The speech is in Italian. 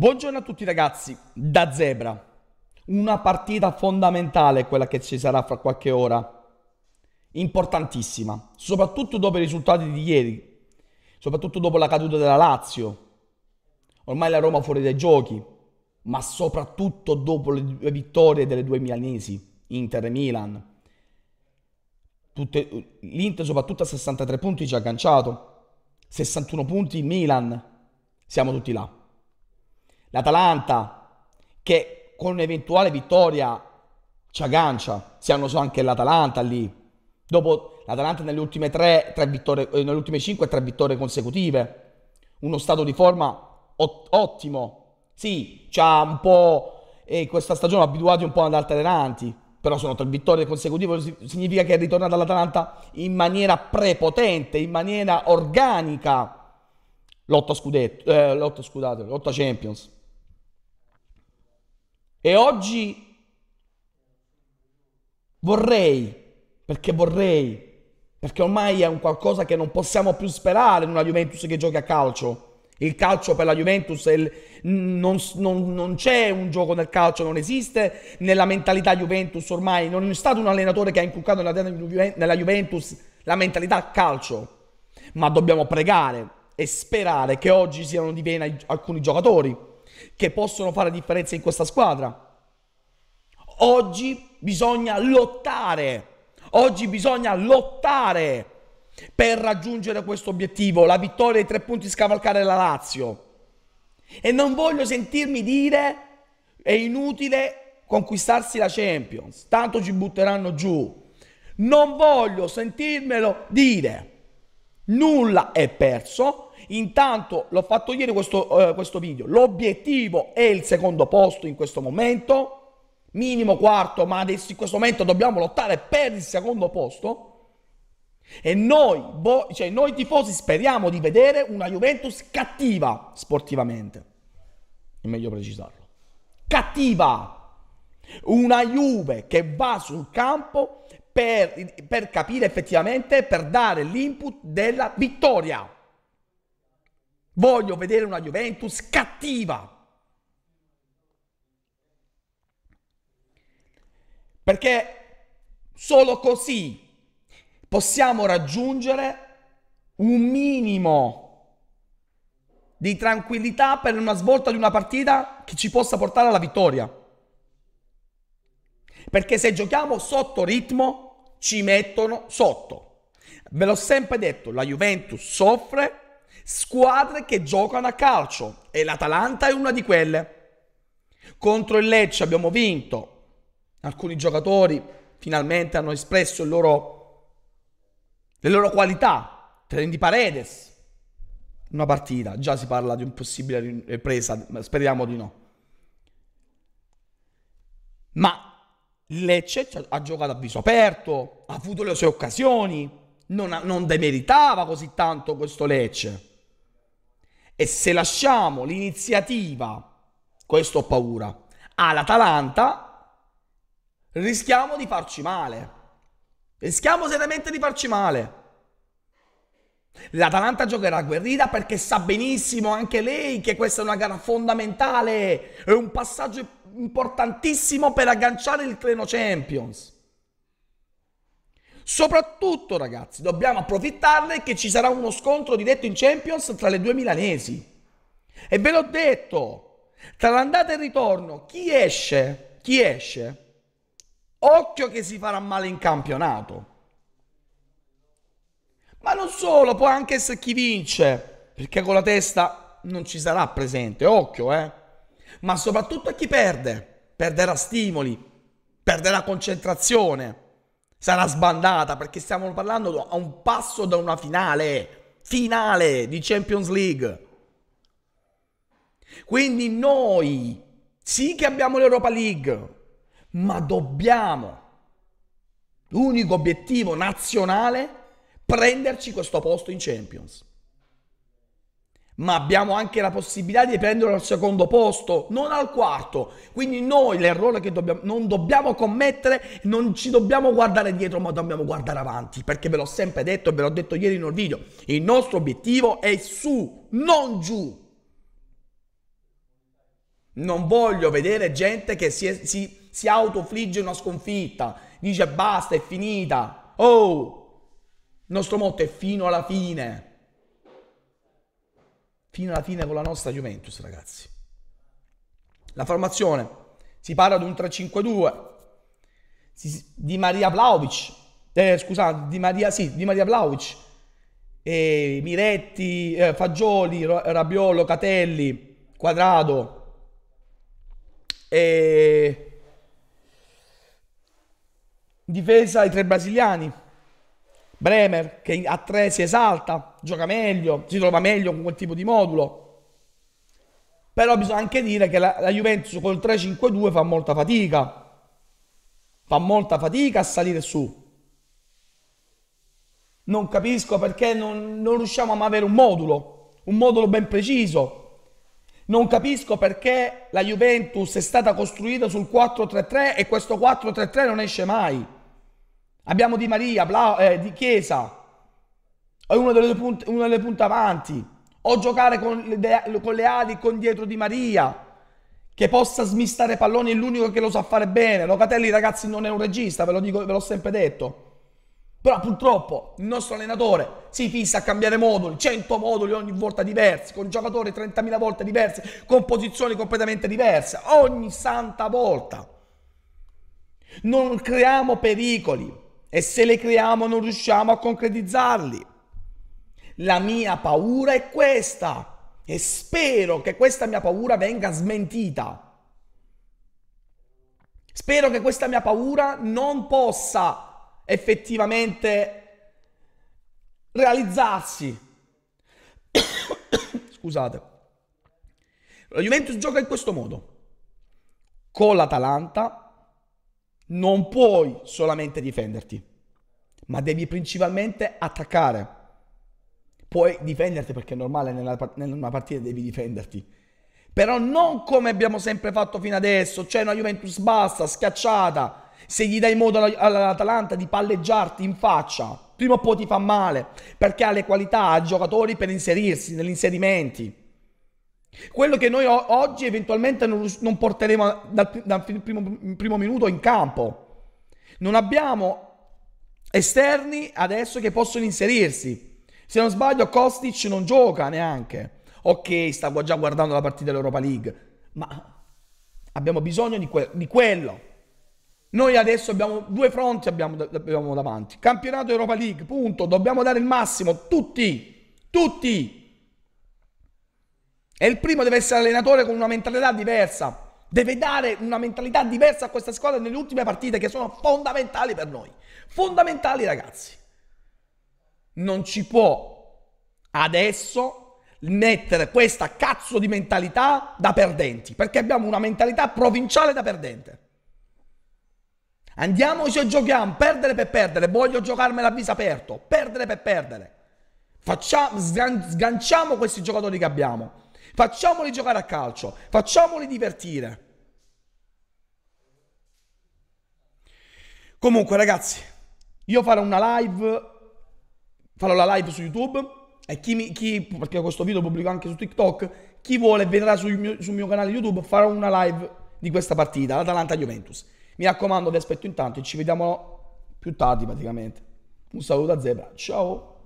Buongiorno a tutti ragazzi, da Zebra. Una partita fondamentale quella che ci sarà fra qualche ora. Importantissima, soprattutto dopo i risultati di ieri, soprattutto dopo la caduta della Lazio. Ormai la Roma fuori dai giochi, ma soprattutto dopo le due vittorie delle due milanesi, Inter e Milan. Tutte, L'Inter soprattutto a 63 punti ci ha agganciato, 61 punti Milan. Siamo tutti là. L'Atalanta che con un'eventuale vittoria ci aggancia, si hanno so anche l'Atalanta lì. Dopo l'Atalanta nelle ultime, tre, tre vittorie, eh, nelle ultime cinque tre vittorie consecutive. Uno stato di forma ot- ottimo. Sì, c'ha un po' e eh, questa stagione abituati un po' ad andare altalenanti, però sono tre vittorie consecutive, significa che è ritornata l'Atalanta in maniera prepotente, in maniera organica. Lotta scudetto, eh, lotta scudate, lotta Champions. E oggi vorrei, perché vorrei, perché ormai è un qualcosa che non possiamo più sperare in una Juventus che gioca a calcio. Il calcio per la Juventus il, non, non, non, c'è un gioco nel calcio, non esiste nella mentalità Juventus ormai. Non è stato un allenatore che ha inculcato nella, nella Juventus la mentalità calcio. Ma dobbiamo pregare e sperare che oggi siano di pena alcuni giocatori che possono fare la differenza in questa squadra. Oggi bisogna lottare, oggi bisogna lottare per raggiungere questo obiettivo, la vittoria dei tre punti scavalcare la Lazio. E non voglio sentirmi dire è inutile conquistarsi la Champions, tanto ci butteranno giù. Non voglio sentirmelo dire. Nulla è perso, Intanto l'ho fatto ieri questo, eh, questo video. L'obiettivo è il secondo posto in questo momento. Minimo quarto, ma adesso in questo momento dobbiamo lottare per il secondo posto. E noi, bo- cioè noi tifosi speriamo di vedere una Juventus cattiva sportivamente. È meglio precisarlo. Cattiva. Una Juve che va sul campo per, per capire effettivamente, per dare l'input della vittoria. Voglio vedere una Juventus cattiva. Perché solo così possiamo raggiungere un minimo di tranquillità per una svolta di una partita che ci possa portare alla vittoria. Perché se giochiamo sotto ritmo ci mettono sotto. Ve l'ho sempre detto, la Juventus soffre squadre che giocano a calcio e l'Atalanta è una di quelle. Contro il Lecce abbiamo vinto, alcuni giocatori finalmente hanno espresso loro, le loro qualità, Trendi Paredes, una partita, già si parla di un possibile ripresa, speriamo di no. Ma il Lecce ha giocato a viso aperto, ha avuto le sue occasioni, non, ha, non demeritava così tanto questo Lecce. E se lasciamo l'iniziativa, questo ho paura, all'Atalanta, rischiamo di farci male. Rischiamo seriamente di farci male. L'Atalanta giocherà agguerrita perché sa benissimo anche lei che questa è una gara fondamentale, è un passaggio importantissimo per agganciare il treno Champions. Soprattutto, ragazzi, dobbiamo approfittarne che ci sarà uno scontro diretto in Champions tra le due milanesi. E ve l'ho detto, tra l'andata e il ritorno, chi esce, chi esce, occhio che si farà male in campionato. Ma non solo, può anche essere chi vince, perché con la testa non ci sarà presente, occhio, eh. Ma soprattutto a chi perde, perderà stimoli, perderà concentrazione sarà sbandata perché stiamo parlando a un passo da una finale, finale di Champions League. Quindi noi sì che abbiamo l'Europa League, ma dobbiamo, l'unico obiettivo nazionale, prenderci questo posto in Champions ma abbiamo anche la possibilità di prenderlo al secondo posto, non al quarto. Quindi noi l'errore che dobbiamo, non dobbiamo commettere, non ci dobbiamo guardare dietro, ma dobbiamo guardare avanti, perché ve l'ho sempre detto e ve l'ho detto ieri in un video, il nostro obiettivo è su, non giù. Non voglio vedere gente che si, si, si autofligge una sconfitta, dice basta, è finita. Oh, il nostro motto è fino alla fine fino alla fine con la nostra Juventus, ragazzi. La formazione si parla di un 3-5-2 di Maria Vlaovic, eh, scusate, di Maria, sì, di Maria Vlaovic, eh, Miretti, eh, Fagioli, Rabiolo, Catelli, Quadrado e difesa i tre brasiliani Bremer che a tre si esalta gioca meglio, si trova meglio con quel tipo di modulo. Però bisogna anche dire che la, la Juventus col 3-5-2 fa molta fatica. Fa molta fatica a salire su. Non capisco perché non, non riusciamo a avere un modulo, un modulo ben preciso. Non capisco perché la Juventus è stata costruita sul 4-3-3 e questo 4-3-3 non esce mai. Abbiamo Di Maria, Bla, eh, Di Chiesa, è uno delle, punte, una delle punte avanti, o giocare con le, con le ali con dietro di Maria, che possa smistare palloni è l'unico che lo sa fare bene. Locatelli, ragazzi, non è un regista, ve, dico, ve l'ho sempre detto. Però purtroppo il nostro allenatore si fissa a cambiare moduli, 100 moduli ogni volta diversi, con giocatori 30.000 volte diversi, con posizioni completamente diverse, ogni santa volta. Non creiamo pericoli e se li creiamo non riusciamo a concretizzarli. La mia paura è questa e spero che questa mia paura venga smentita. Spero che questa mia paura non possa effettivamente realizzarsi. Scusate. La Juventus gioca in questo modo. Con l'Atalanta non puoi solamente difenderti, ma devi principalmente attaccare puoi difenderti perché è normale, nella, nella partita devi difenderti. Però non come abbiamo sempre fatto fino adesso, c'è cioè una Juventus bassa, schiacciata, se gli dai modo all'Atalanta di palleggiarti in faccia, prima o poi ti fa male, perché ha le qualità, ha giocatori per inserirsi negli inserimenti. Quello che noi oggi eventualmente non, non porteremo dal, dal primo, primo minuto in campo. Non abbiamo esterni adesso che possono inserirsi. Se non sbaglio, Kostic non gioca neanche. Ok, stavo già guardando la partita dell'Europa League, ma abbiamo bisogno di, que- di quello. Noi adesso abbiamo due fronti abbiamo, abbiamo davanti. Campionato Europa League, punto. Dobbiamo dare il massimo, tutti, tutti. E il primo deve essere allenatore con una mentalità diversa. Deve dare una mentalità diversa a questa squadra nelle ultime partite che sono fondamentali per noi. Fondamentali ragazzi non ci può adesso mettere questa cazzo di mentalità da perdenti, perché abbiamo una mentalità provinciale da perdente. Andiamoci e giochiamo, perdere per perdere, voglio giocarmela a visa aperto, perdere per perdere. Facciamo, sganciamo questi giocatori che abbiamo, facciamoli giocare a calcio, facciamoli divertire. Comunque ragazzi, io farò una live farò la live su YouTube e chi, mi, chi perché questo video lo pubblico anche su TikTok, chi vuole vedrà sul mio, sul mio canale YouTube, farò una live di questa partita, l'Atalanta-Juventus. Mi raccomando, vi aspetto intanto e ci vediamo più tardi praticamente. Un saluto a Zebra, ciao!